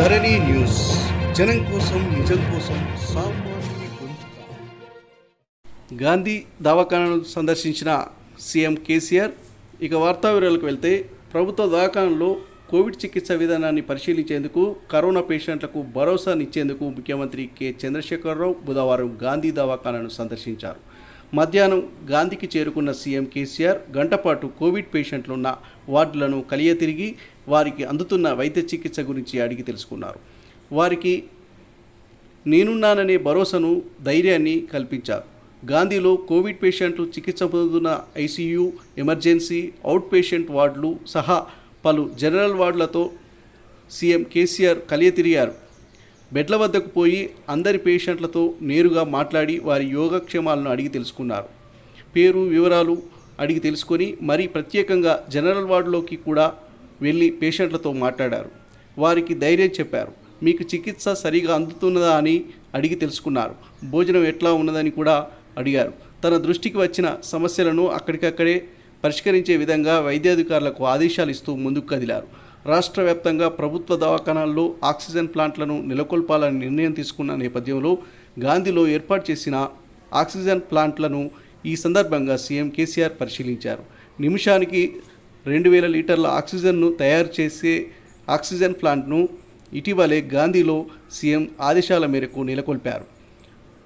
ధరణి news జనం కోసం నిజం కోసం గాంధీ దవాఖానను సందర్శించిన సీఎం కేసీఆర్ ఇక వార్తా వివరాలకు వెళ్తే ప్రభుత్వ దవాఖానలో కోవిడ్ చికిత్స విధానాన్ని పరిశీలించేందుకు కరోనా పేషెంట్లకు భరోసానిచ్చేందుకు ముఖ్యమంత్రి కె చంద్రశేఖరరావు బుధవారం గాంధీ దవాఖానను సందర్శించారు మధ్యాహ్నం గాంధీకి చేరుకున్న సీఎం కేసీఆర్ గంటపాటు కోవిడ్ పేషెంట్లున్న వార్డులను కలియతిరిగి వారికి అందుతున్న వైద్య చికిత్స గురించి అడిగి తెలుసుకున్నారు వారికి నేనున్నాననే భరోసాను ధైర్యాన్ని కల్పించారు గాంధీలో కోవిడ్ పేషెంట్లు చికిత్స పొందుతున్న ఐసీయూ ఎమర్జెన్సీ అవుట్ పేషెంట్ వార్డులు సహా పలు జనరల్ వార్డులతో సీఎం కేసీఆర్ కలియతిరిగారు బెడ్ల వద్దకు పోయి అందరి పేషెంట్లతో నేరుగా మాట్లాడి వారి యోగక్షేమాలను అడిగి తెలుసుకున్నారు పేరు వివరాలు అడిగి తెలుసుకొని మరీ ప్రత్యేకంగా జనరల్ వార్డులోకి కూడా వెళ్ళి పేషెంట్లతో మాట్లాడారు వారికి ధైర్యం చెప్పారు మీకు చికిత్స సరిగా అందుతున్నదా అని అడిగి తెలుసుకున్నారు భోజనం ఎట్లా ఉన్నదని కూడా అడిగారు తన దృష్టికి వచ్చిన సమస్యలను అక్కడికక్కడే పరిష్కరించే విధంగా వైద్యాధికారులకు ఆదేశాలు ఇస్తూ ముందుకు కదిలారు రాష్ట్ర వ్యాప్తంగా ప్రభుత్వ దవాఖానాల్లో ఆక్సిజన్ ప్లాంట్లను నెలకొల్పాలని నిర్ణయం తీసుకున్న నేపథ్యంలో గాంధీలో ఏర్పాటు చేసిన ఆక్సిజన్ ప్లాంట్లను ఈ సందర్భంగా సీఎం కేసీఆర్ పరిశీలించారు నిమిషానికి రెండు వేల లీటర్ల ఆక్సిజన్ను తయారు చేసే ఆక్సిజన్ ప్లాంట్ను ఇటీవలే గాంధీలో సీఎం ఆదేశాల మేరకు నెలకొల్పారు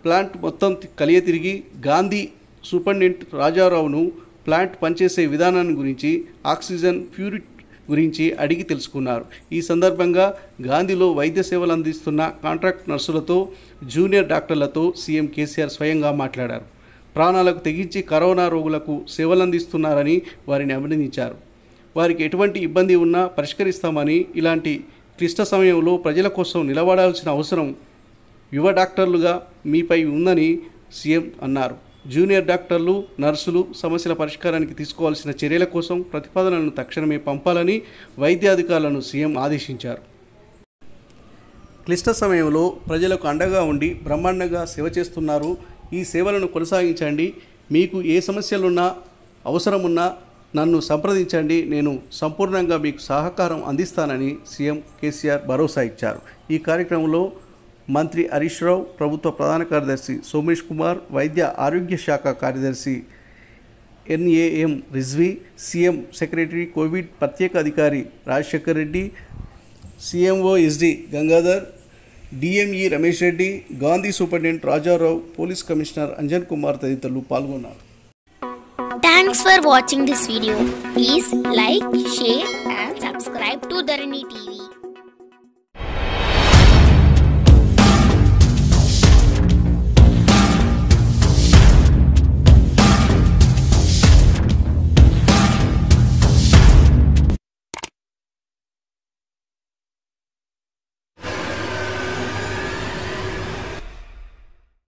ప్లాంట్ మొత్తం కలియ తిరిగి గాంధీ సూపరింటెండెంట్ రాజారావును ప్లాంట్ పనిచేసే విధానాన్ని గురించి ఆక్సిజన్ ప్యూరి గురించి అడిగి తెలుసుకున్నారు ఈ సందర్భంగా గాంధీలో వైద్య సేవలు అందిస్తున్న కాంట్రాక్ట్ నర్సులతో జూనియర్ డాక్టర్లతో సీఎం కేసీఆర్ స్వయంగా మాట్లాడారు ప్రాణాలకు తెగించి కరోనా రోగులకు సేవలు అందిస్తున్నారని వారిని అభినందించారు వారికి ఎటువంటి ఇబ్బంది ఉన్నా పరిష్కరిస్తామని ఇలాంటి క్లిష్ట సమయంలో ప్రజల కోసం నిలబడాల్సిన అవసరం యువ డాక్టర్లుగా మీపై ఉందని సీఎం అన్నారు జూనియర్ డాక్టర్లు నర్సులు సమస్యల పరిష్కారానికి తీసుకోవాల్సిన చర్యల కోసం ప్రతిపాదనలను తక్షణమే పంపాలని వైద్యాధికారులను సీఎం ఆదేశించారు క్లిష్ట సమయంలో ప్రజలకు అండగా ఉండి బ్రహ్మాండంగా సేవ చేస్తున్నారు ఈ సేవలను కొనసాగించండి మీకు ఏ సమస్యలున్నా అవసరమున్నా నన్ను సంప్రదించండి నేను సంపూర్ణంగా మీకు సహకారం అందిస్తానని సీఎం కేసీఆర్ భరోసా ఇచ్చారు ఈ కార్యక్రమంలో మంత్రి హరీష్ రావు ప్రభుత్వ ప్రధాన కార్యదర్శి సోమేష్ కుమార్ వైద్య ఆరోగ్య శాఖ కార్యదర్శి NAM Rizvi CM secretary Covid ప్రత్యేక అధికారి Rajasekhar Reddy CMO SD Gangadhar DME Ramesh Reddy Gandhi superintendent Rajarao police commissioner Anjan Kumar తదితరులు పాల్గొన్నారు thanks for watching this video please like share and subscribe to the